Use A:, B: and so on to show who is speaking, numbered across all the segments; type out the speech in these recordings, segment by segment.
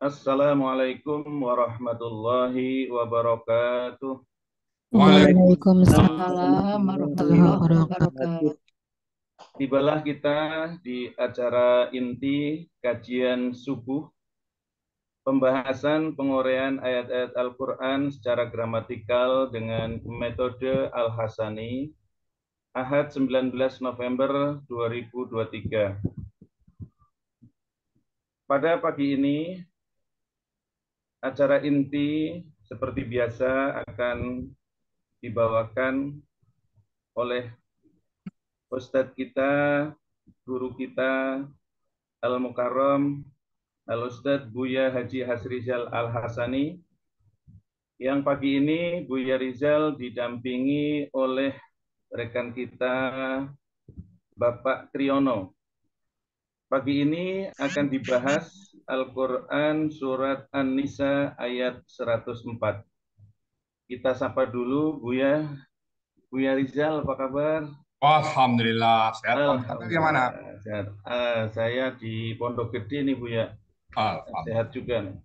A: Assalamualaikum warahmatullahi wabarakatuh. Waalaikumsalam warahmatullahi wabarakatuh. Tibalah kita di acara inti kajian subuh pembahasan pengorean ayat-ayat Al-Quran secara gramatikal dengan metode Al-Hasani, Ahad 19 November 2023. Pada pagi ini, acara inti seperti biasa akan dibawakan oleh Ustadz kita, guru kita, Al-Mukarram, Al-Ustadz Buya Haji Hasrizal Al-Hasani, yang pagi ini Buya Rizal didampingi oleh rekan kita Bapak Triono, Pagi ini akan dibahas Al-Quran Surat An-Nisa ayat 104. Kita sapa dulu Buya. Buya Rizal, apa kabar?
B: Alhamdulillah,
A: sehat. Alhamdulillah. Gimana? Sehat. Uh, saya di Pondok Gede nih Buya. Alhamdulillah. Sehat juga nih.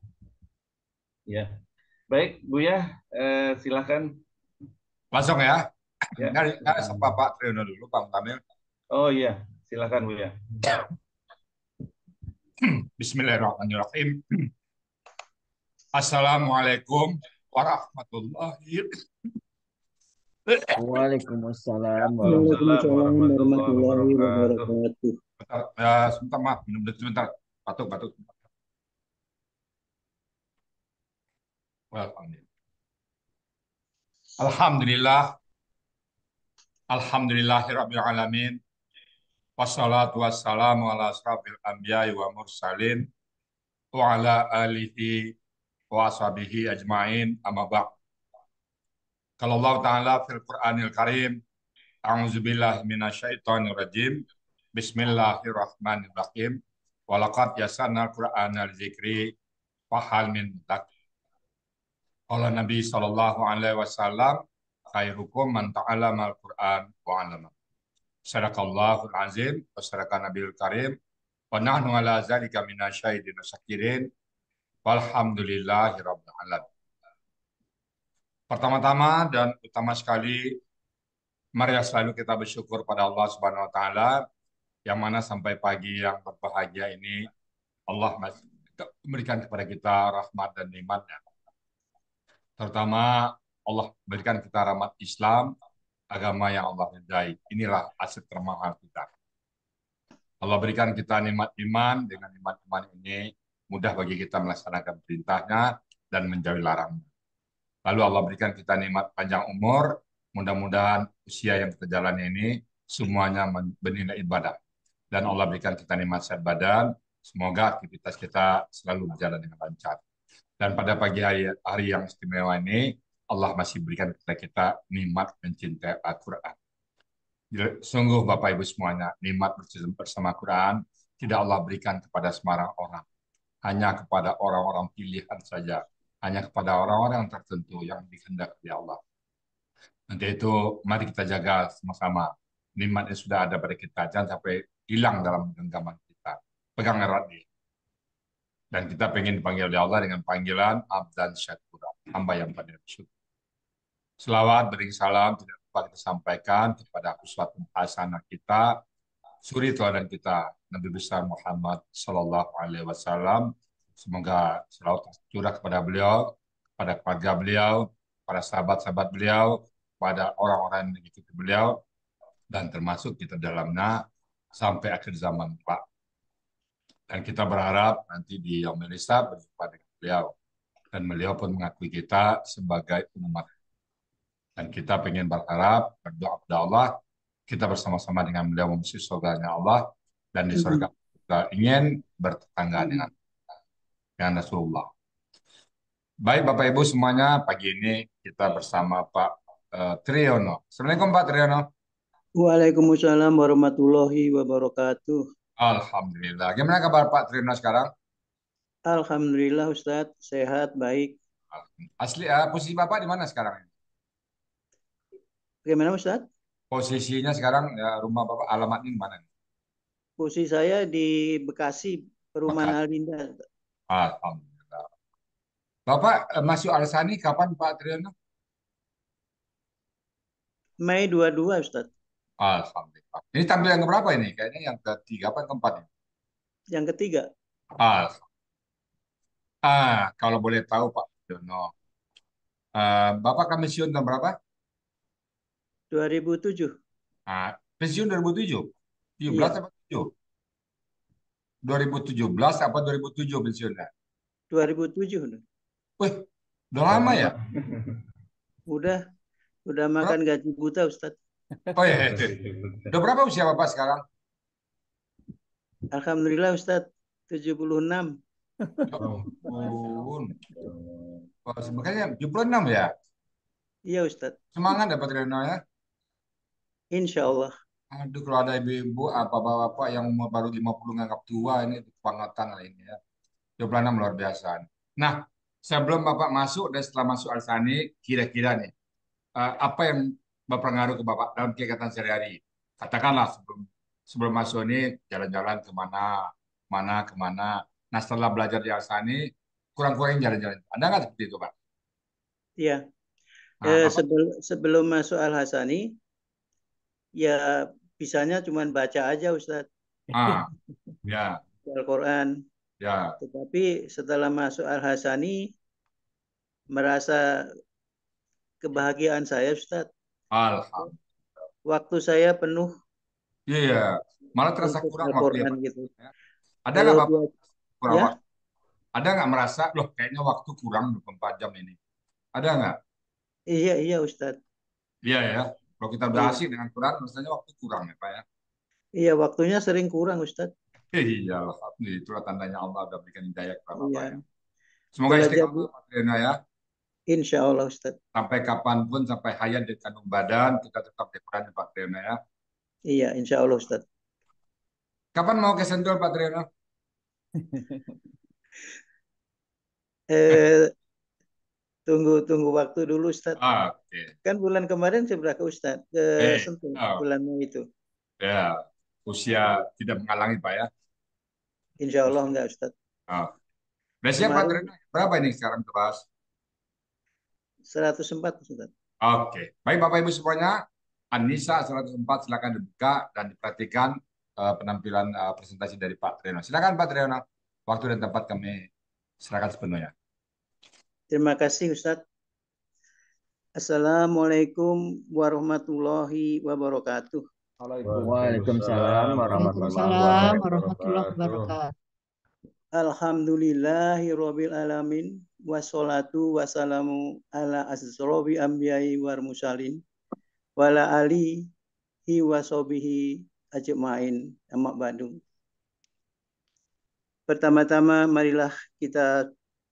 A: Ya. Baik, Buya, eh, silakan. Langsung ya.
B: Ya. Nah, nah, Pak Triono dulu, Pak Kamil. Oh iya, silakan Buya. Bismillahirrahmanirrahim. Assalamualaikum warahmatullahi
A: Waalaikumsalam warahmatullahi wabarakatuh.
B: Ya, sebentar maaf, minum dulu sebentar. Batuk, batuk. Alhamdulillah. Alhamdulillahirabbil alamin. Wassalatu wassalamu ala asrafil anbiya'i wa mursalin wa ala alihi wa ashabihi ajma'in amma ba'd. Kalau Allah Ta'ala fil Qur'anil Karim, A'udzubillah minasyaitonir rajim, Bismillahirrahmanirrahim, Walaqad yasana Qur'an al-zikri, Fahal min tak Kala Nabi Sallallahu Alaihi Wasallam, Khairukum man ta'alama al-Qur'an wa Sadaqallahul azim wa sadaqa nabil karim wa nahnu ala zalika minasyahidin wa syakirin walhamdulillahi rabbil alamin. Pertama-tama dan utama sekali mari selalu kita bersyukur pada Allah Subhanahu wa taala yang mana sampai pagi yang berbahagia ini Allah masih memberikan kepada kita rahmat dan nikmatnya. Terutama Allah berikan kita rahmat Islam, agama yang Allah ridai. Inilah aset termahal kita. Allah berikan kita nikmat iman, dengan nikmat iman ini mudah bagi kita melaksanakan perintahnya dan menjauhi larangnya. Lalu Allah berikan kita nikmat panjang umur, mudah-mudahan usia yang kita jalani ini semuanya bernilai ibadah. Dan Allah berikan kita nikmat sehat badan, semoga aktivitas kita selalu berjalan dengan lancar. Dan pada pagi hari, hari yang istimewa ini, Allah masih berikan kepada kita nikmat mencintai Al-Quran. Sungguh Bapak Ibu semuanya, nikmat bersama al Quran tidak Allah berikan kepada semarang orang. Hanya kepada orang-orang pilihan saja. Hanya kepada orang-orang tertentu yang dikehendaki oleh Allah. Nanti itu mari kita jaga sama-sama. Nikmat yang sudah ada pada kita. Jangan sampai hilang dalam genggaman kita. Pegang erat nih. Dan kita ingin dipanggil oleh Allah dengan panggilan Abdan Syakura. Hamba yang pada bersyukur. Selawat beri salam tidak lupa kita sampaikan kepada kuswat pembahasan kita, suri teladan kita, Nabi besar Muhammad Sallallahu Alaihi Wasallam. Semoga selalu tercurah kepada beliau, kepada keluarga beliau, para sahabat-sahabat beliau, pada orang-orang yang mengikuti beliau, dan termasuk kita dalamnya sampai akhir zaman Pak. Dan kita berharap nanti di Yaumil Hisab berjumpa dengan beliau. Dan beliau pun mengakui kita sebagai umat dan kita ingin berharap, berdoa kepada Allah, kita bersama-sama dengan beliau memusuhi surganya Allah, dan di surga mm-hmm. kita ingin bertetangga mm-hmm. dengan, dengan ya Rasulullah. Baik Bapak Ibu semuanya, pagi ini kita bersama Pak uh, Triyono. Assalamualaikum Pak Triyono.
C: Waalaikumsalam warahmatullahi wabarakatuh.
B: Alhamdulillah. Gimana kabar Pak Triyono sekarang? Alhamdulillah Ustadz, sehat, baik. Asli, uh, posisi Bapak di mana sekarang? Bagaimana Ustaz? Posisinya sekarang ya, rumah Bapak alamatnya di mana?
C: Posisi saya di Bekasi, perumahan Alinda.
B: Alhamdulillah. Bapak eh, masuk Alsani sani kapan Pak Triana?
C: Mei 22 Ustaz.
B: Alhamdulillah. Ini tampil yang berapa ini? Kayaknya yang ketiga apa yang keempat? Ini? Yang ketiga. Alhamdulillah. Ah, kalau boleh tahu Pak Dono, uh, eh, Bapak pensiun tahun berapa? 2007. Nah, pensiun 2007. 17 iya. apa 7? 2017 apa 2007
C: pensiunnya? 2007. Wih, udah lama ya? udah, udah makan berapa? gaji buta Ustaz.
A: Oh iya, itu. Iya, iya.
C: Udah berapa usia Bapak sekarang? Alhamdulillah Ustaz, 76. Oh,
B: oh, makanya 76 ya? Iya Ustaz. Semangat dapat Reno ya? Insya Allah. Aduh, kalau ada ibu-ibu, apa bapak-bapak yang umur baru 50 nganggap tua, ini kebangetan lah ini ya. Jawabannya luar biasa. Nah, sebelum Bapak masuk dan setelah masuk Alsani, kira-kira nih, eh, apa yang berpengaruh ke Bapak dalam kegiatan sehari-hari? Katakanlah sebelum sebelum masuk ini jalan-jalan kemana, mana, kemana. Nah, setelah belajar di Alsani, kurang kurang jalan-jalan. Ada nggak seperti itu, Pak?
C: Iya. Nah, eh, sebelum, sebelum masuk Al-Hasani, ya bisanya cuma baca aja Ustaz.
B: Ah, ya.
C: Al-Quran. Ya. Tetapi setelah masuk Al-Hasani, merasa kebahagiaan saya Ustaz.
B: Alhamdulillah.
C: Waktu saya penuh.
B: Iya, malah terasa kurang waktu ya, ya. gitu. Ada nggak Bapak kurang ya? Ada nggak merasa, loh kayaknya waktu kurang 24 jam ini? Ada nggak?
C: Iya, iya Ustadz.
B: Iya ya. Kalau kita udah iya. dengan Quran, maksudnya waktu kurang ya Pak ya?
C: Iya, waktunya sering kurang Ustaz.
B: Iya, itulah tandanya Allah sudah berikan hidayah kepada Bapak iya.
C: ya. Semoga istiqomah
B: Pak ya. Insya Allah Ustaz. Sampai kapanpun, sampai hayat di kandung badan, kita tetap di Quran Pak Triana ya.
C: Iya, insya Allah Ustaz. Kapan mau ke Sentul Pak Triana? eh, tunggu tunggu waktu dulu Ustaz. Ah, Yeah. Kan bulan kemarin seberapa Ustadz ke hey. Eh, Sentul oh. bulan Mei itu.
B: Ya, usia tidak menghalangi Pak ya.
C: Insya Allah enggak Ustaz.
B: Oh. Biasanya Pak berapa ini sekarang kebahas? 104 Ustaz. Oke, okay. baik Bapak Ibu semuanya, Anissa 104 silakan dibuka dan diperhatikan uh, penampilan uh, presentasi dari Pak Reno. Silakan Pak Reno, waktu dan tempat kami serahkan sepenuhnya.
C: Terima kasih Ustadz. Assalamualaikum warahmatullahi wabarakatuh. Waalaikumsalam warahmatullahi wabarakatuh. Alhamdulillahirabbil alamin wassalatu wassalamu ala asrobi anbiya'i wal mursalin wala alihi hi ajmain amma ba'du. Pertama-tama marilah kita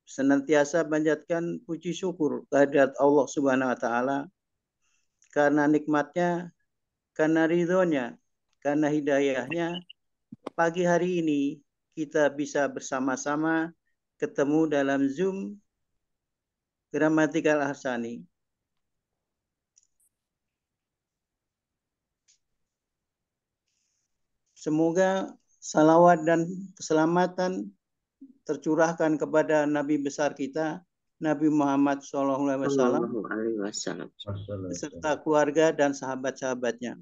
C: senantiasa panjatkan puji syukur kehadirat Allah Subhanahu wa taala karena nikmatnya, karena ridhonya, karena hidayahnya pagi hari ini kita bisa bersama-sama ketemu dalam Zoom Gramatikal Ahsani. Semoga salawat dan keselamatan tercurahkan kepada Nabi besar kita Nabi Muhammad SAW serta keluarga dan sahabat-sahabatnya.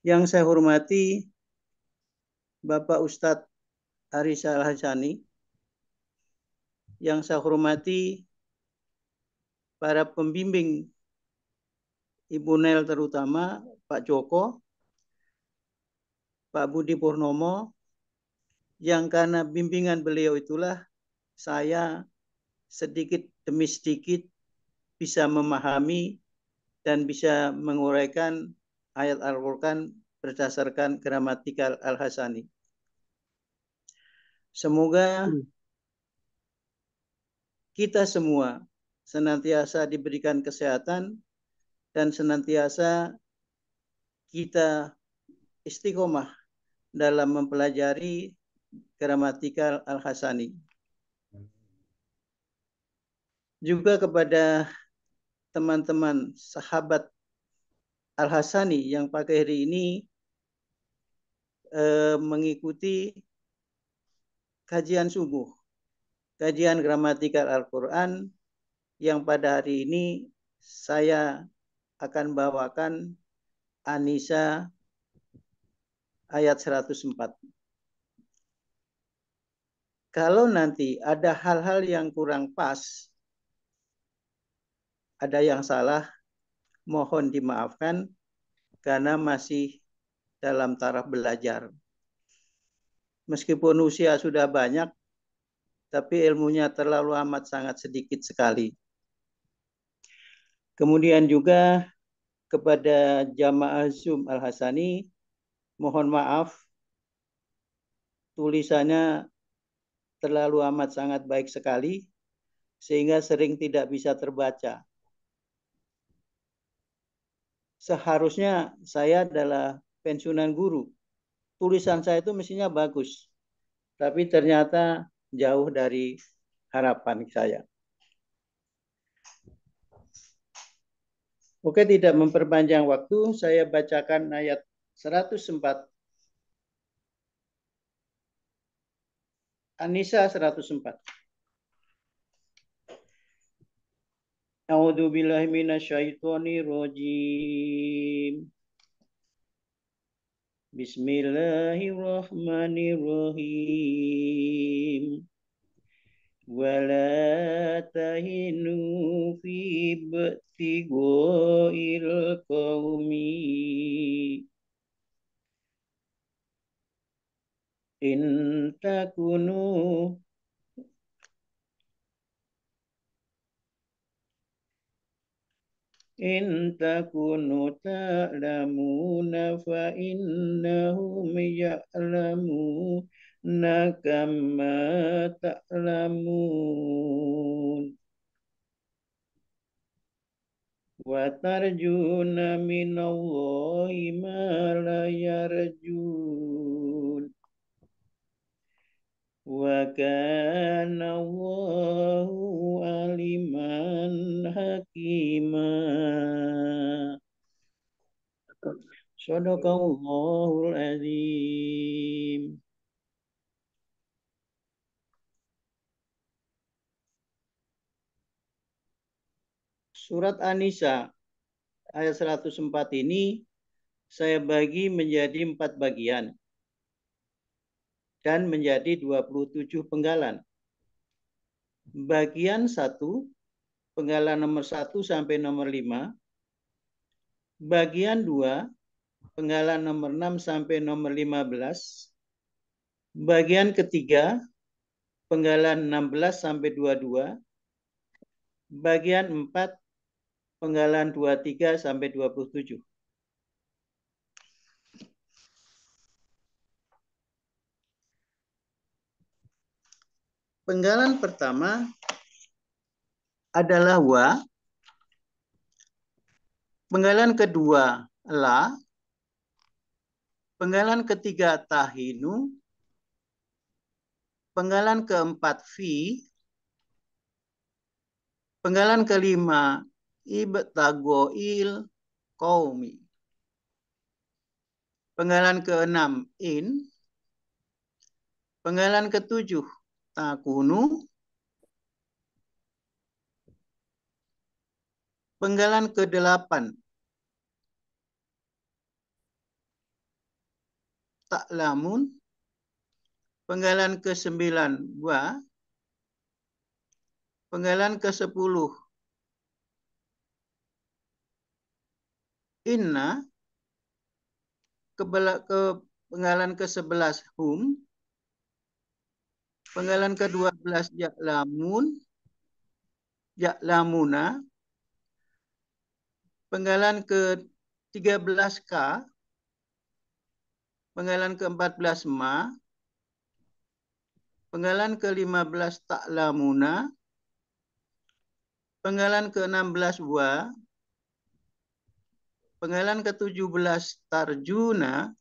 C: Yang saya hormati Bapak Ustadz Haris Al Hasani, yang saya hormati para pembimbing Ibu Nel terutama Pak Joko, Pak Budi Purnomo, yang karena bimbingan beliau itulah saya sedikit demi sedikit bisa memahami dan bisa menguraikan ayat Al-Qur'an berdasarkan gramatikal Al-Hasani. Semoga kita semua senantiasa diberikan kesehatan dan senantiasa kita istiqomah dalam mempelajari gramatikal Al-Hasani. Juga kepada teman-teman sahabat Al-Hasani yang pakai hari ini eh, mengikuti kajian subuh, kajian gramatikal Al-Quran yang pada hari ini saya akan bawakan Anisa ayat 104 kalau nanti ada hal-hal yang kurang pas, ada yang salah, mohon dimaafkan karena masih dalam taraf belajar. Meskipun usia sudah banyak, tapi ilmunya terlalu amat sangat sedikit sekali. Kemudian juga kepada jamaah Zoom Al-Hasani, mohon maaf tulisannya terlalu amat sangat baik sekali sehingga sering tidak bisa terbaca. Seharusnya saya adalah pensiunan guru. Tulisan saya itu mestinya bagus. Tapi ternyata jauh dari harapan saya. Oke, tidak memperpanjang waktu, saya bacakan ayat 104 An-Nisa 104. A'udzu billahi minasyaitonir rajim. Bismillahirrahmanirrahim. Wala tahinu fi batigoil qaumi in takunu in takunu ta'lamuna fa innahum ya'lamu nakamma ta'lamun wa tarjuna minallahi ma la yarjun وكان الله عليما حكيما صدق الله العظيم Surat Anisa ayat 104 ini saya bagi menjadi empat bagian dan menjadi 27 penggalan. Bagian 1, penggalan nomor 1 sampai nomor 5. Bagian 2, penggalan nomor 6 sampai nomor 15. Bagian ketiga, penggalan 16 sampai 22. Bagian 4, penggalan 23 sampai 27. Penggalan pertama adalah wa. Penggalan kedua la. Penggalan ketiga tahinu. Penggalan keempat fi. Penggalan kelima ibtagoil kaumi Penggalan keenam in. Penggalan ketujuh takunu nah, penggalan ke-8 tak lamun penggalan ke-9 wa penggalan ke-10 inna ke, ke penggalan ke-11 hum Penggalan ke-12 Yak Lamuna, Penggalan ke-13 K, Penggalan ke-14 ma. Penggalan ke-15 Lamuna, Penggalan ke-16 wa. Penggalan ke-17 tarjuna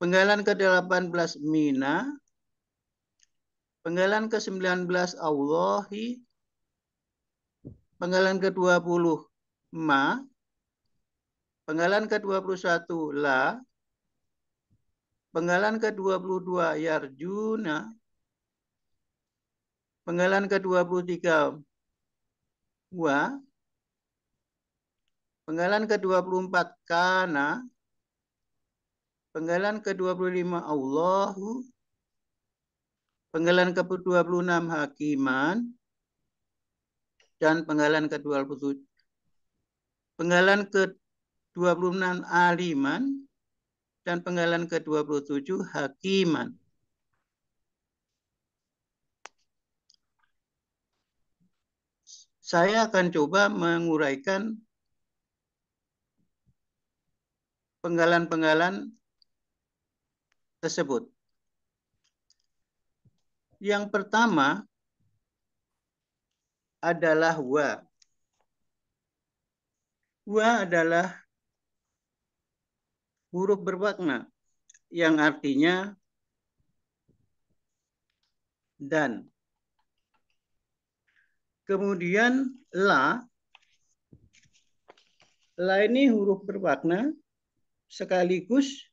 C: Penggalan ke-18 Mina. Penggalan ke-19 Allahi. Penggalan ke-20 Ma. Penggalan ke-21 La. Penggalan ke-22 Yarjuna. Penggalan ke-23 Wa. Penggalan ke-24 Kana. Penggalan ke-25 Allahu. Penggalan ke-26 Hakiman. Dan penggalan ke-27 penggalan ke-26 Aliman dan penggalan ke-27 Hakiman. Saya akan coba menguraikan penggalan-penggalan tersebut. Yang pertama adalah wa. Wa adalah huruf berwakna yang artinya dan. Kemudian la la ini huruf berwakna sekaligus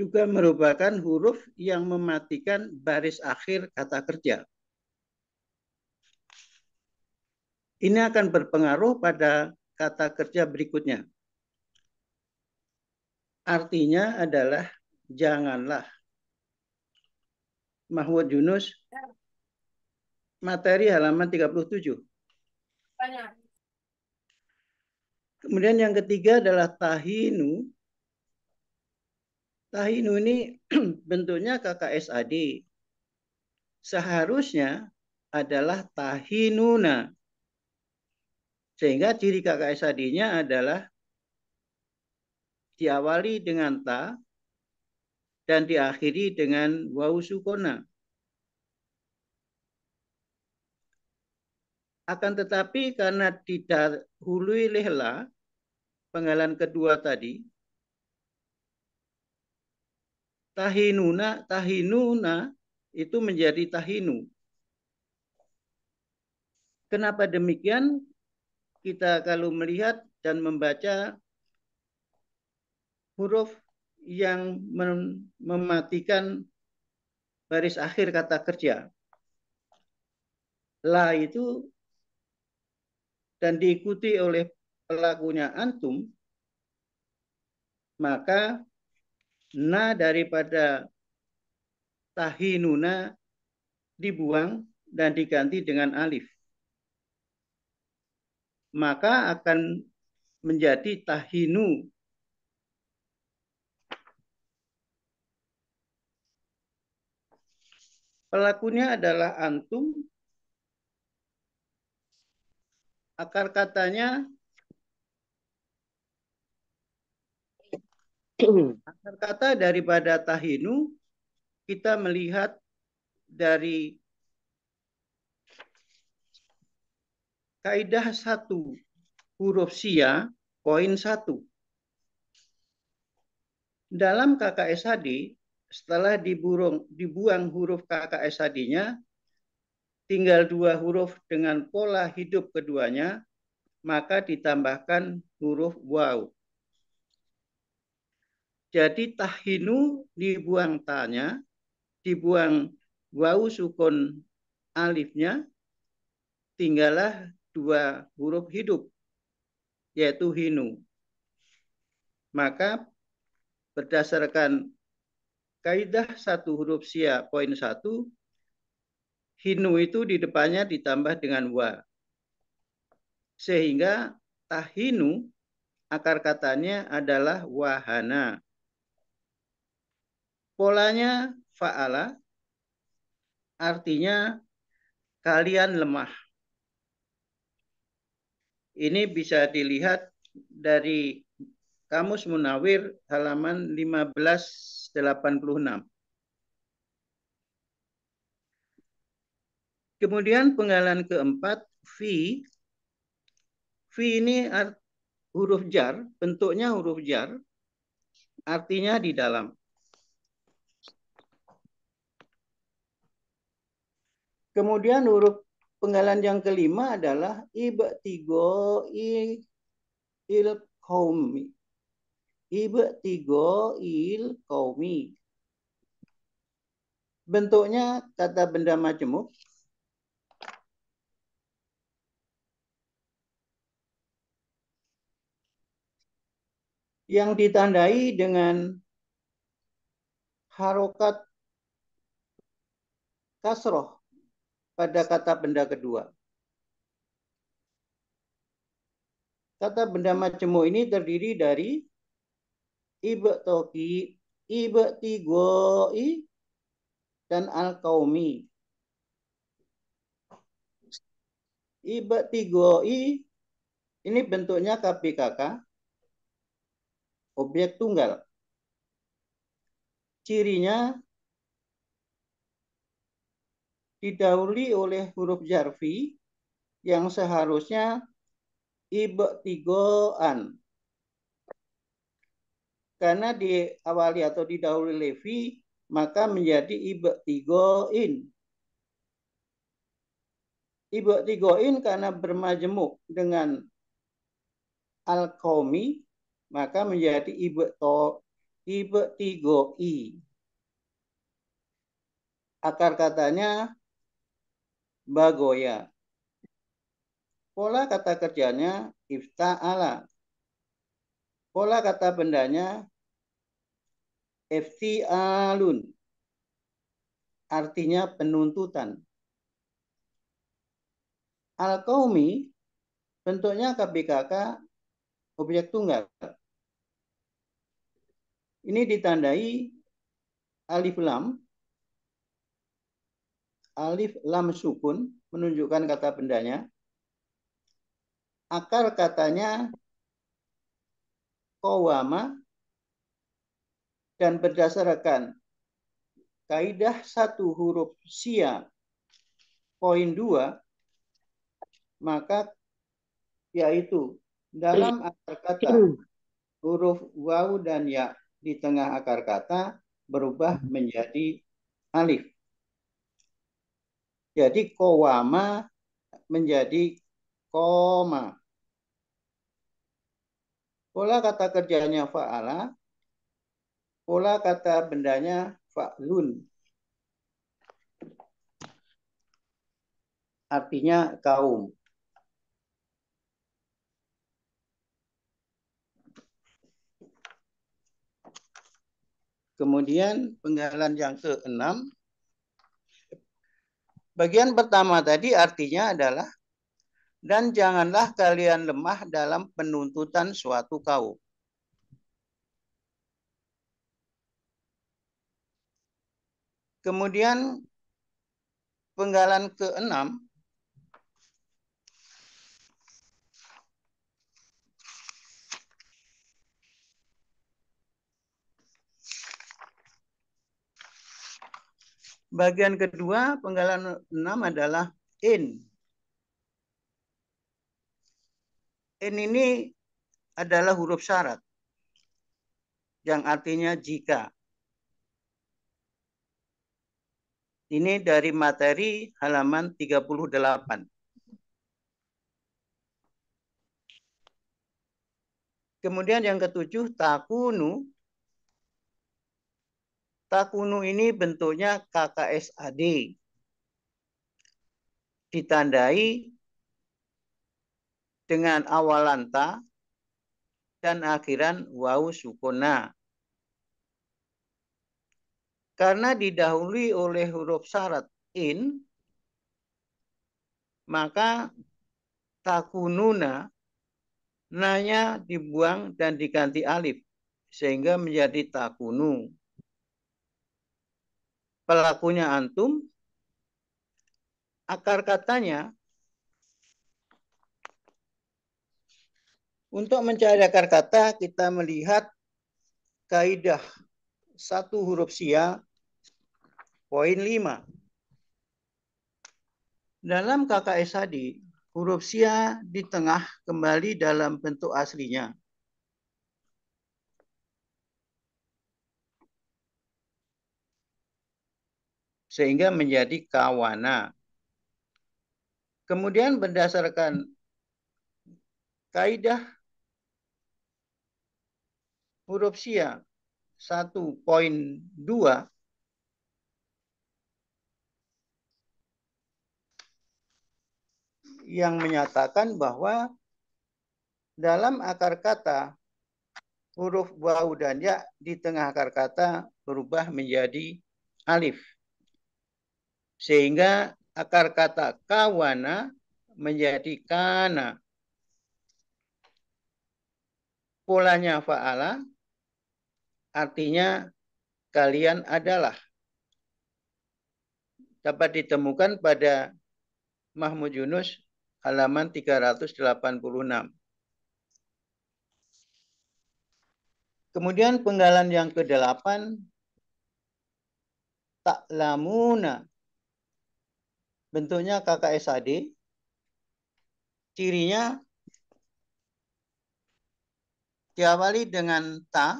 C: juga merupakan huruf yang mematikan baris akhir kata kerja. Ini akan berpengaruh pada kata kerja berikutnya. Artinya adalah janganlah. Mahmud Yunus, materi halaman 37. Banyak. Kemudian yang ketiga adalah tahinu Tahinu ini bentuknya KKSAD. Seharusnya adalah tahinuna. Sehingga ciri KKSAD-nya adalah diawali dengan ta dan diakhiri dengan wau sukona. Akan tetapi karena didahului lehla, penggalan kedua tadi, tahinuna tahinuna itu menjadi tahinu. Kenapa demikian? Kita kalau melihat dan membaca huruf yang mematikan baris akhir kata kerja. La itu dan diikuti oleh pelakunya antum, maka na daripada tahinuna dibuang dan diganti dengan alif. Maka akan menjadi tahinu. Pelakunya adalah antum. Akar katanya Akhir kata daripada tahinu kita melihat dari kaidah satu huruf sia poin satu dalam KKSHD setelah diburung, dibuang huruf KKSHD-nya tinggal dua huruf dengan pola hidup keduanya maka ditambahkan huruf waw jadi tahinu dibuang tanya, dibuang wau sukun alifnya, tinggallah dua huruf hidup, yaitu hinu. Maka berdasarkan kaidah satu huruf sia poin satu, hinu itu di depannya ditambah dengan wa. Sehingga tahinu akar katanya adalah wahana. Polanya fa'ala artinya kalian lemah. Ini bisa dilihat dari Kamus Munawir halaman 1586. Kemudian penggalan keempat, fi. Fi ini huruf jar, bentuknya huruf jar, artinya di dalam. Kemudian huruf penggalan yang kelima adalah ibtigo il il kaumi. Ibtigo il kaumi. Bentuknya kata benda majemuk yang ditandai dengan harokat kasroh pada kata benda kedua. Kata benda majemuk ini terdiri dari toki, ibe tigoi, dan al-kaumi. tigoi ini bentuknya KPKK, objek tunggal. Cirinya didahului oleh huruf jarfi yang seharusnya ibtigoan. Karena diawali atau didahului levi, maka menjadi ibtigoin. Ibtigoin karena bermajemuk dengan al maka menjadi ibtigoi. Akar katanya bagoya. Pola kata kerjanya ifta'ala. Pola kata bendanya ifti'alun. Artinya penuntutan. al bentuknya KBKK objek tunggal. Ini ditandai alif lam alif lam sukun menunjukkan kata bendanya. Akar katanya kowama dan berdasarkan kaidah satu huruf sia poin dua maka yaitu dalam akar kata huruf waw dan ya di tengah akar kata berubah menjadi alif jadi kowama menjadi koma. Pola kata kerjanya fa'ala, pola kata bendanya fa'lun. Artinya kaum. Kemudian penggalan yang keenam Bagian pertama tadi artinya adalah dan janganlah kalian lemah dalam penuntutan suatu kaum. Kemudian penggalan keenam Bagian kedua penggalan enam adalah in. In ini adalah huruf syarat yang artinya jika. Ini dari materi halaman 38. Kemudian yang ketujuh takunu Takunu ini bentuknya KKSAD. Ditandai dengan awalan ta dan akhiran wau sukuna. Karena didahului oleh huruf syarat in, maka takununa nanya dibuang dan diganti alif sehingga menjadi takunu pelakunya antum, akar katanya Untuk mencari akar kata, kita melihat kaidah satu huruf sia, poin lima Dalam KKS tadi, huruf sia di tengah kembali dalam bentuk aslinya. sehingga menjadi kawana. Kemudian berdasarkan kaidah huruf sia 1.2 yang menyatakan bahwa dalam akar kata huruf wau dan ya di tengah akar kata berubah menjadi alif. Sehingga akar kata kawana menjadi kana. Polanya fa'ala artinya kalian adalah. Dapat ditemukan pada Mahmud Yunus halaman 386. Kemudian penggalan yang ke tak lamuna bentuknya KKSAD, cirinya diawali dengan ta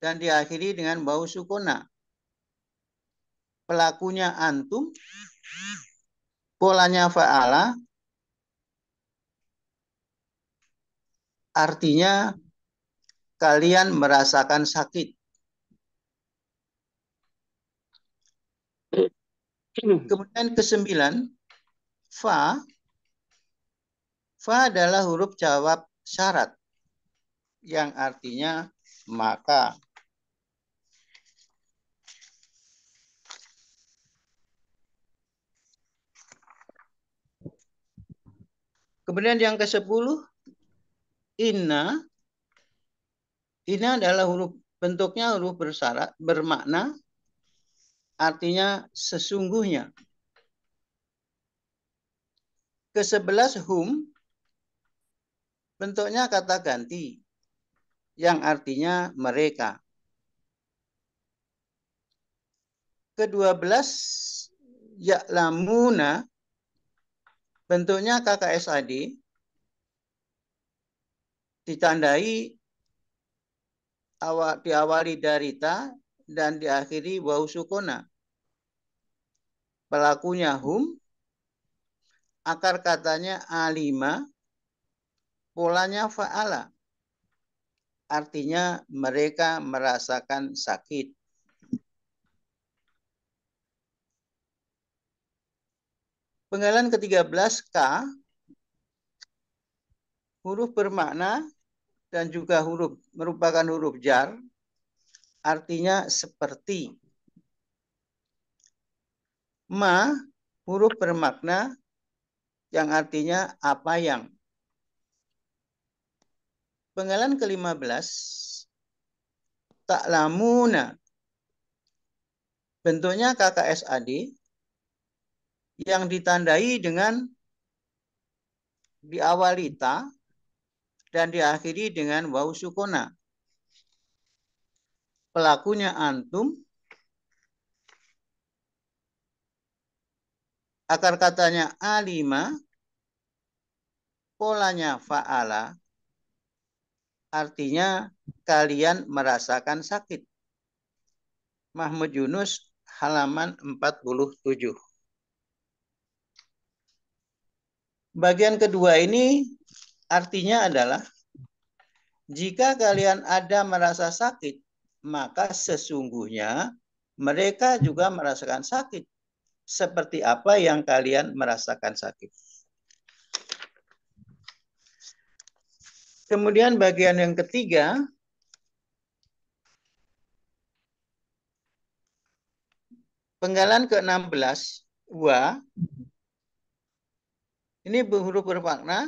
C: dan diakhiri dengan bau sukuna. Pelakunya antum, polanya fa'ala, artinya kalian merasakan sakit. Hmm. Kemudian kesembilan, fa. Fa adalah huruf jawab syarat yang artinya maka. Kemudian yang ke-10 inna inna adalah huruf bentuknya huruf bersyarat bermakna artinya sesungguhnya. ke Kesebelas hum bentuknya kata ganti yang artinya mereka. ke Kedua belas ya'lamuna bentuknya KKSAD ditandai awal diawali dari ta dan diakhiri wau sukuna. Pelakunya hum. Akar katanya alima. Polanya fa'ala. Artinya mereka merasakan sakit. Penggalan ke-13 K huruf bermakna dan juga huruf merupakan huruf jar artinya seperti Ma huruf bermakna yang artinya apa yang. Penggalan ke-15 lamuna Bentuknya KKSAD yang ditandai dengan diawali ta dan diakhiri dengan bausukona Pelakunya antum Akar katanya alima, polanya fa'ala, artinya kalian merasakan sakit. Mahmud Yunus halaman 47. Bagian kedua ini artinya adalah jika kalian ada merasa sakit, maka sesungguhnya mereka juga merasakan sakit seperti apa yang kalian merasakan sakit. Kemudian bagian yang ketiga, penggalan ke-16, wa, ini huruf bermakna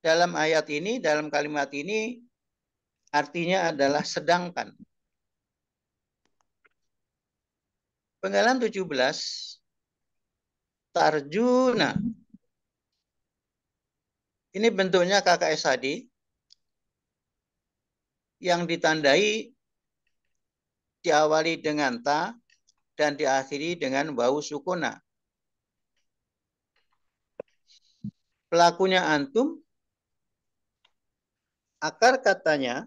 C: dalam ayat ini, dalam kalimat ini, artinya adalah sedangkan. Penggalan 17 Tarjuna. Ini bentuknya KKS tadi yang ditandai diawali dengan ta dan diakhiri dengan bau sukuna. Pelakunya antum, akar katanya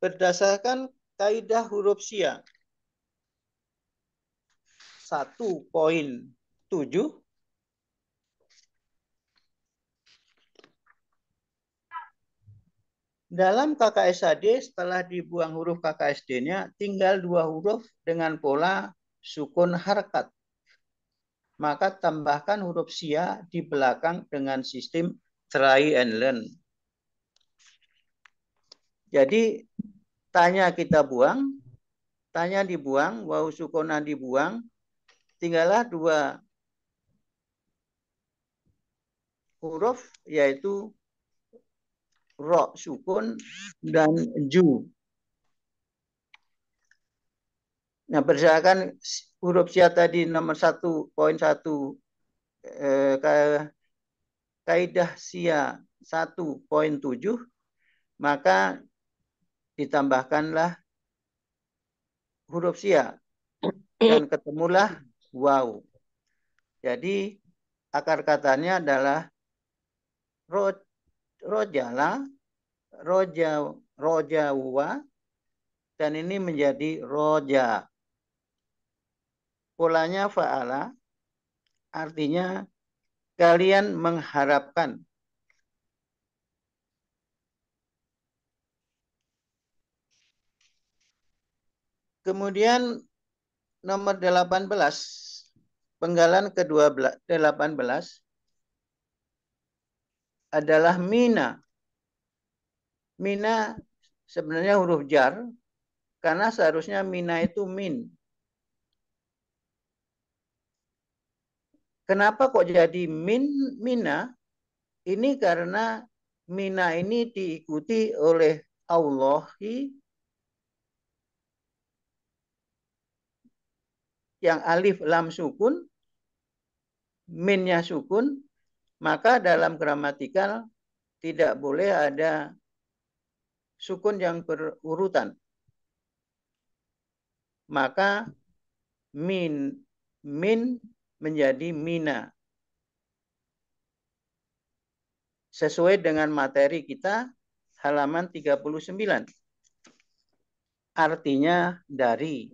C: berdasarkan kaidah huruf sia. 1.7 Dalam KKSAD setelah dibuang huruf KKSD-nya tinggal dua huruf dengan pola sukun harkat. Maka tambahkan huruf sia di belakang dengan sistem try and learn. Jadi Tanya kita buang, tanya dibuang, wau sukona dibuang, tinggallah dua huruf yaitu ro sukun dan ju. Nah berdasarkan huruf sia tadi nomor satu poin satu eh, kaidah sia satu poin tujuh maka ditambahkanlah huruf sia dan ketemulah wow. Jadi akar katanya adalah ro, rojala, roja, rojawa, dan ini menjadi roja. Polanya faala, artinya kalian mengharapkan Kemudian nomor 18, penggalan ke-18 adalah mina. Mina sebenarnya huruf jar karena seharusnya mina itu min. Kenapa kok jadi min mina? Ini karena mina ini diikuti oleh Allahi yang alif lam sukun, minnya sukun, maka dalam gramatikal tidak boleh ada sukun yang berurutan. Maka min min menjadi mina. Sesuai dengan materi kita halaman 39. Artinya dari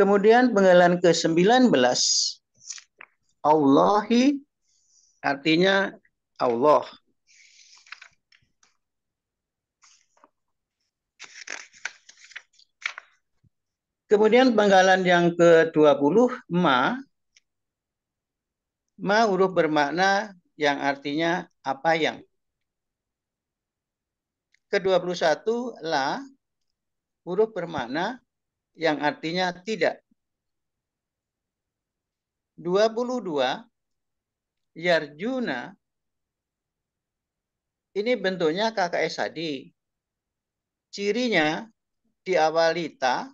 C: Kemudian penggalan ke-19 Allahi artinya Allah. Kemudian penggalan yang ke-20 ma ma huruf bermakna yang artinya apa yang. Ke-21 la huruf bermakna yang artinya tidak. 22 yarjuna ini bentuknya KKS tadi. Cirinya diawali ta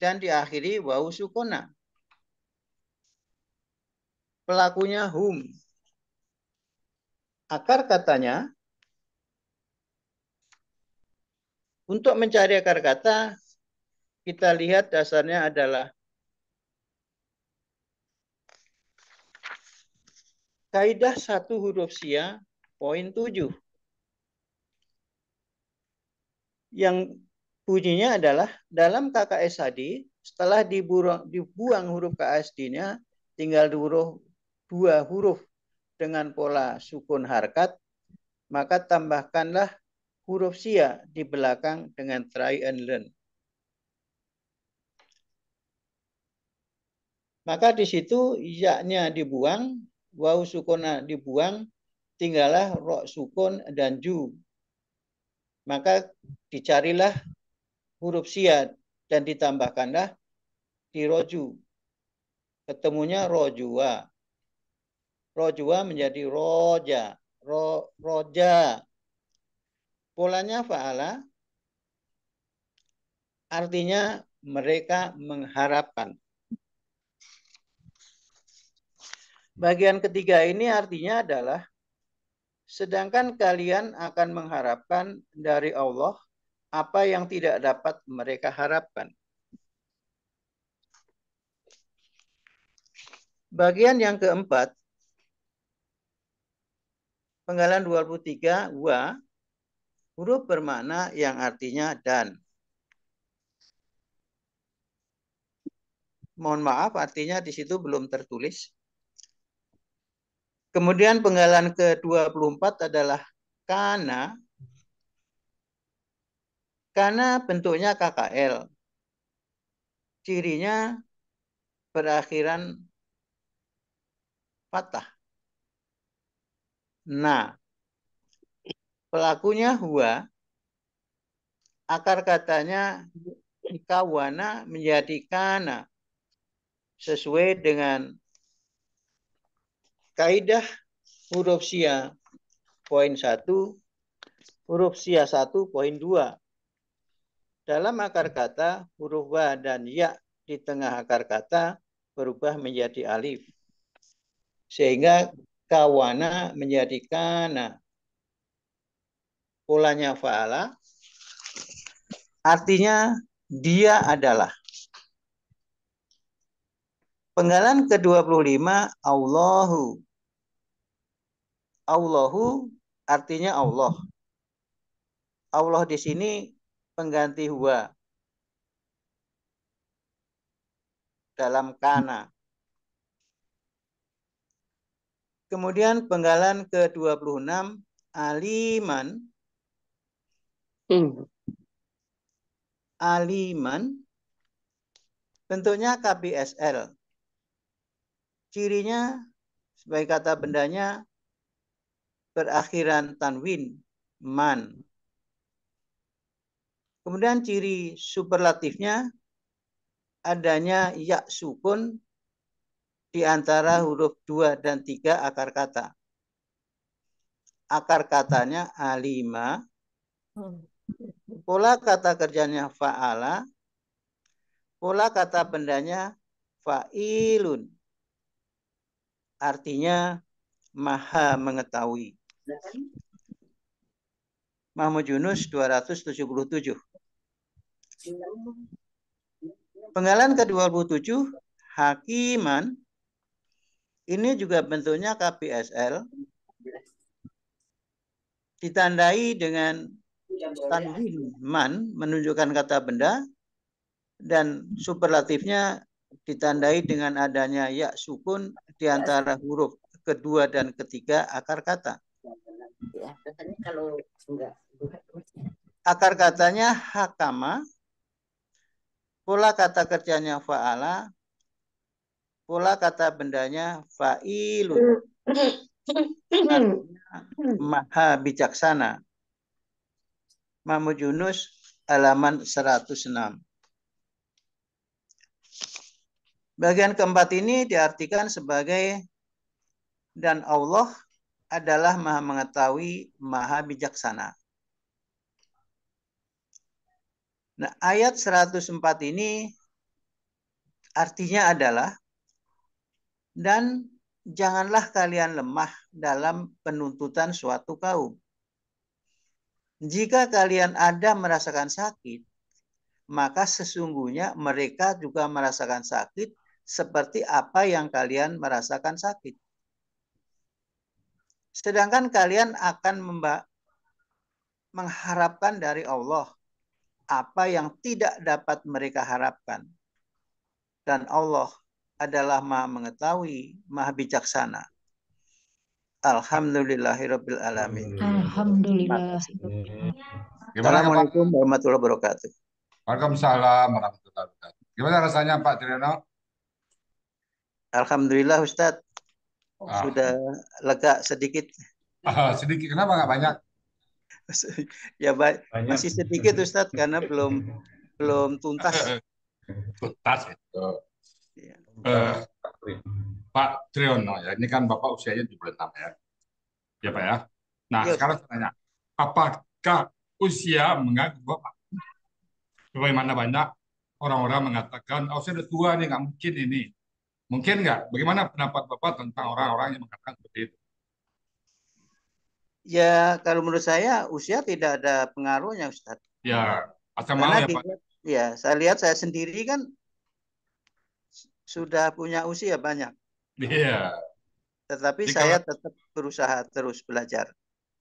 C: dan diakhiri wau sukona. Pelakunya hum. Akar katanya untuk mencari akar kata kita lihat dasarnya adalah kaidah satu huruf sia poin tujuh yang bunyinya adalah dalam KKS setelah dibuang, dibuang huruf KSD-nya tinggal huruf dua huruf dengan pola sukun harkat maka tambahkanlah huruf sia di belakang dengan try and learn. Maka di situ yaknya dibuang, wau sukona dibuang, tinggallah rok sukun dan ju. Maka dicarilah huruf siat dan ditambahkanlah di roju. Ketemunya rojua. Rojua menjadi roja. Ro, roja. Polanya fa'ala artinya mereka mengharapkan. Bagian ketiga ini artinya adalah sedangkan kalian akan mengharapkan dari Allah apa yang tidak dapat mereka harapkan. Bagian yang keempat, penggalan 23, wa, huruf bermakna yang artinya dan. Mohon maaf, artinya di situ belum tertulis. Kemudian penggalan ke-24 adalah kana. Kana bentuknya KKL. Cirinya berakhiran patah. Nah, pelakunya hua, akar katanya kawana menjadi kana sesuai dengan Kaidah huruf sia poin 1, huruf sia 1 poin 2. Dalam akar kata, huruf wa dan ya di tengah akar kata berubah menjadi alif. Sehingga kawana menjadi kana. Polanya faala. Artinya dia adalah. Penggalan ke-25 Allahu Allahu artinya Allah. Allah di sini pengganti huwa dalam kana. Kemudian penggalan ke-26 aliman hmm. aliman bentuknya KBSL. Cirinya sebagai kata bendanya berakhiran tanwin man. Kemudian ciri superlatifnya adanya ya sukun di antara huruf dua dan tiga akar kata. Akar katanya alima. Pola kata kerjanya fa'ala. Pola kata bendanya fa'ilun. Artinya maha mengetahui. Mahmud Yunus 277. Penggalan ke-27 Hakiman ini juga bentuknya KPSL ditandai dengan tanwin man menunjukkan kata benda dan superlatifnya ditandai dengan adanya ya sukun di antara huruf kedua dan ketiga akar kata. Ya, katanya kalau enggak akar katanya hakama pola kata kerjanya fa'ala pola kata bendanya fa'ilun maha bijaksana mamujunus alaman halaman 106 Bagian keempat ini diartikan sebagai dan Allah adalah maha mengetahui, maha bijaksana. Nah, ayat 104 ini artinya adalah dan janganlah kalian lemah dalam penuntutan suatu kaum. Jika kalian ada merasakan sakit, maka sesungguhnya mereka juga merasakan sakit seperti apa yang kalian merasakan sakit. Sedangkan kalian akan mengharapkan dari Allah apa yang tidak dapat mereka harapkan. Dan Allah adalah maha mengetahui, maha bijaksana. Alhamdulillahirabbil alamin. Alhamdulillah. Assalamualaikum warahmatullahi wabarakatuh. Waalaikumsalam warahmatullahi wabarakatuh. Gimana rasanya Pak Triano? Alhamdulillah Ustadz. Oh, Sudah lega sedikit. Ah, sedikit kenapa nggak banyak? ya ba banyak. masih sedikit Ustadz karena belum belum tuntas. Eh, eh, tuntas itu.
B: Ya. Uh, Pak Triono ya, ini kan Bapak usianya 76 ya. Ya Pak ya. Nah, ya. sekarang saya tanya, apakah usia mengganggu Bapak? Bagaimana banyak orang-orang mengatakan, oh saya udah tua nih, nggak mungkin ini. Mungkin nggak? Bagaimana pendapat Bapak tentang orang-orang yang mengatakan seperti itu?
C: Ya, kalau menurut saya usia tidak ada pengaruhnya, Ustaz.
B: Ya, asal malu ya, Pak.
C: Ya, saya lihat saya sendiri kan sudah punya usia banyak. Iya. Tetapi Jadi saya kalau, tetap berusaha terus belajar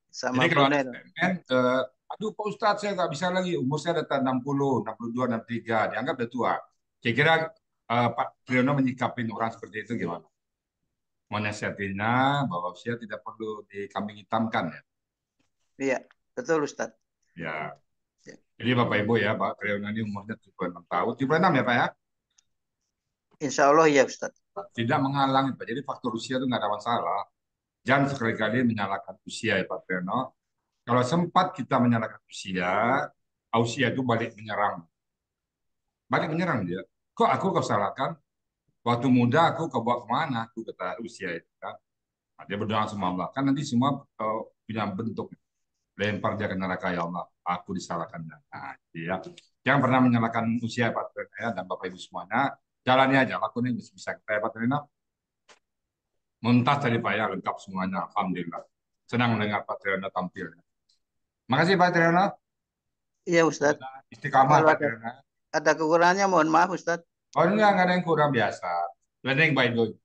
C: sama Jadi kalau men, uh,
B: eh,
C: aduh Pak Ustadz saya nggak
B: bisa lagi, umur saya ada 60, 62, 63, dianggap udah tua. Kira-kira uh, Pak Priyono menyikapi orang seperti itu gimana? Menasihatinya bahwa usia tidak perlu dikambing hitamkan ya?
C: Iya, betul Ustadz.
B: Ya. Jadi Bapak Ibu ya, Pak Priyono ini umurnya 76 tahun. 76 ya Pak ya? Insya Allah ya Ustadz. Tidak menghalangi Pak, jadi faktor usia itu nggak ada masalah. Jangan sekali-kali menyalahkan usia ya Pak Priyono. Kalau sempat kita menyalahkan usia, usia itu balik menyerang. Balik menyerang dia kok aku kesalahkan? Waktu muda aku bawa kemana? Aku kata usia itu kan. Nah, dia berdoa sama Allah. Kan nanti semua kau eh, punya bentuk. Lempar dia ke neraka ya Allah. Aku disalahkan. Nah, ya. Jangan pernah menyalahkan usia Pak ya, dan Bapak Ibu semuanya. Jalannya aja, lakukan ini bisa kita ya, Pak Trina. muntah tadi Pak ya, lengkap semuanya. Alhamdulillah. Senang mendengar Pak Triana tampil. Makasih Pak Triana. Iya Ustaz. Istiqamah Pak Triana
C: ada kekurangannya mohon maaf Ustadz. Oh enggak, enggak ada yang
B: kurang biasa. Learning by doing.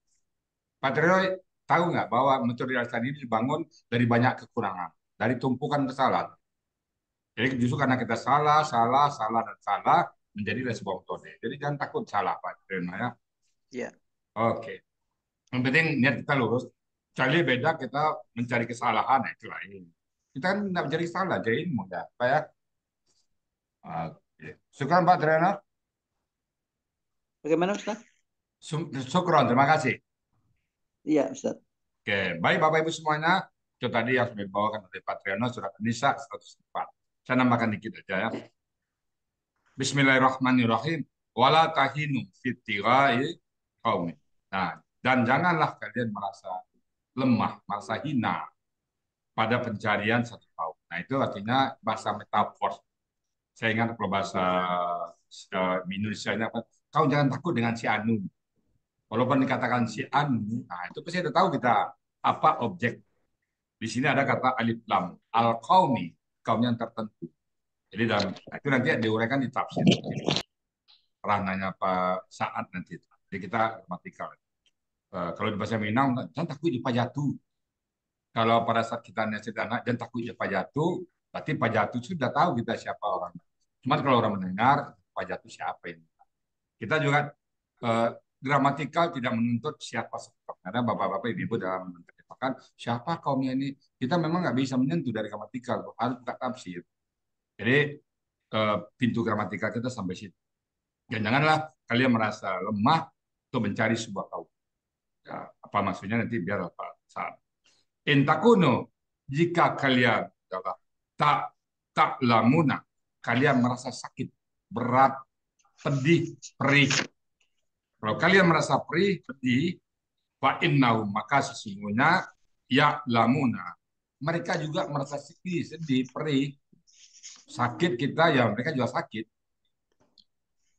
B: Pak Trioy tahu nggak bahwa metode Einstein ini dibangun dari banyak kekurangan, dari tumpukan kesalahan. Jadi justru karena kita salah, salah, salah, dan salah, menjadi sebuah metode. Jadi jangan takut salah Pak Trioy. Ya. Iya. Oke. Yang penting niat kita lurus. Cari beda kita mencari kesalahan nah, itu lain. Kita kan tidak mencari salah, jadi ilmu ya, Pak ya. Oke. Syukran Pak Trainer. Bagaimana Ustaz? Syukran, terima kasih. Iya Ustaz. Oke, baik Bapak Ibu semuanya. Itu tadi yang sudah dibawakan oleh Pak Triano surat Nisa 104. Saya nambahkan dikit aja ya. Bismillahirrahmanirrahim. Wala tahinu fitirai kaum. Nah, dan janganlah kalian merasa lemah, merasa hina pada pencarian satu kaum. Nah, itu artinya bahasa metafor saya ingat kalau bahasa Indonesia ini apa kau jangan takut dengan si Anu walaupun dikatakan si Anu nah itu pasti sudah tahu kita apa objek di sini ada kata alif lam al kaumi kaum yang tertentu jadi dalam itu nanti diuraikan di tafsir ranahnya apa Saat nanti jadi kita matikan. Eh, kalau di bahasa Minang jangan takut di pajatu kalau pada saat kita nasihat anak jangan takut di pajatu berarti pajatu sudah tahu kita siapa orang Cuma kalau orang mendengar, Pak jatuh siapa ini? Kita juga eh, gramatikal tidak menuntut siapa sektor. Karena bapak-bapak ibu-ibu dalam menerjemahkan siapa kaumnya ini, kita memang nggak bisa menyentuh dari gramatikal, harus buka tafsir. Jadi eh, pintu gramatikal kita sampai situ. Dan janganlah kalian merasa lemah untuk mencari sebuah kaum. Ya, apa maksudnya nanti biar apa saat. Entakuno jika kalian adalah tak tak lamuna kalian merasa sakit, berat, pedih, perih. Kalau kalian merasa perih, pedih, fa innahu maka sesungguhnya ya lamuna. Mereka juga merasa sedih, sedih, perih. Sakit kita ya mereka juga sakit.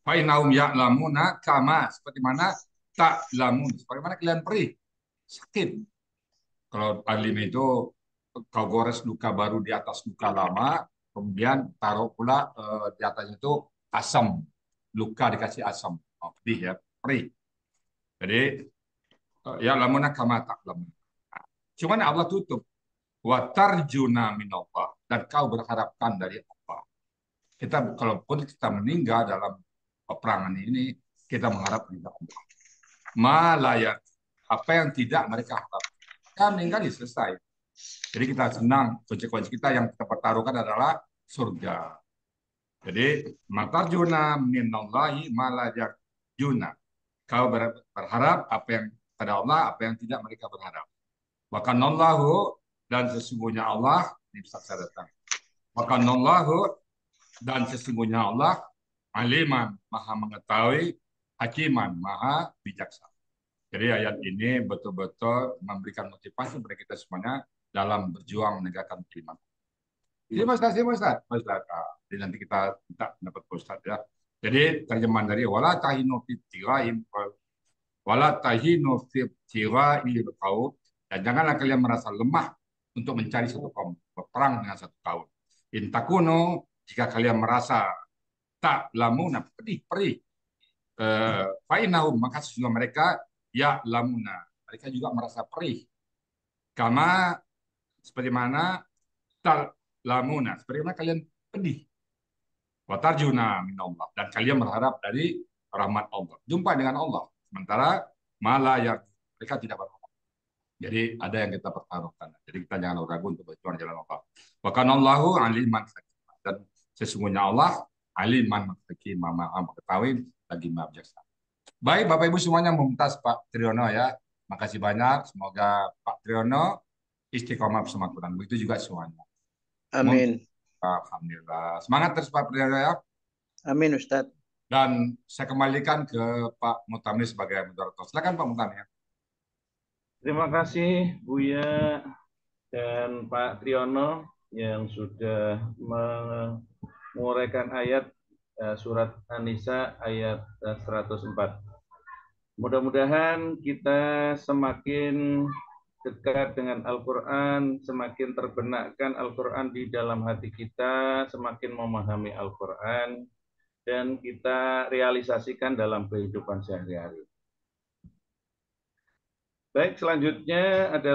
B: Fa naum ya lamuna kama seperti mana tak lamun. Seperti mana kalian perih? Sakit. Kalau alim itu kau gores luka baru di atas luka lama, kemudian taruh pula uh, di atasnya itu asam luka dikasih asam oh, pedih ya perih jadi uh, ya lamuna kama taklamun cuman Allah tutup wa tarjuna minallah dan kau berharapkan dari Allah kita kalaupun kita meninggal dalam peperangan ini kita mengharap dari Allah malayat apa yang tidak mereka harap kan meninggal ya selesai jadi kita senang kunci-kunci kita yang kita pertaruhkan adalah surga. Jadi matarjuna minallahi malajak juna. Kau berharap apa yang pada Allah, apa yang tidak mereka berharap. Bahkan nonlahu dan sesungguhnya Allah bisa saya datang. Bahkan nonlahu dan sesungguhnya Allah aliman maha mengetahui, hakiman maha bijaksana. Jadi ayat ini betul-betul memberikan motivasi bagi kita semuanya dalam berjuang menegakkan iman. Iya, Mas Ustaz, Mas Ustaz. Mas Ustaz. Ah, jadi nanti kita minta dapat Pak ya. Jadi terjemahan dari wala tahinu fi tira'im wala tahinu fi tira'il qaum dan janganlah kalian merasa lemah untuk mencari satu kaum berperang dengan satu kaum. Intakuno jika kalian merasa tak lamuna pedih perih eh, fainahum maka sesungguhnya mereka ya lamuna mereka juga merasa perih karena seperti mana tal lamuna. Sebagaimana kalian pedih. Watarjuna minallah. Dan kalian berharap dari rahmat Allah. Jumpa dengan Allah. Sementara malah yang mereka tidak berharap. Jadi ada yang kita pertaruhkan. Jadi kita jangan ragu untuk berjuang jalan Allah. Bahkan Allahu aliman Dan sesungguhnya Allah aliman mama Mama mengetahui lagi maaf bijaksana. Baik Bapak Ibu semuanya memutas Pak Triono ya. Makasih banyak. Semoga Pak Triono istiqomah bersama Begitu juga semuanya. Amin. Alhamdulillah. Semangat terus Pak ya. Amin Ustadz. Dan saya kembalikan ke Pak Mutami sebagai moderator. Silakan Pak Mutami. Ya. Terima kasih Buya
A: dan Pak Triono yang sudah menguraikan ayat eh, surat Anisa ayat 104. Eh, Mudah-mudahan kita semakin dekat dengan Al-Quran, semakin terbenakkan Al-Quran di dalam hati kita, semakin memahami Al-Quran, dan kita realisasikan dalam kehidupan sehari-hari. Baik, selanjutnya ada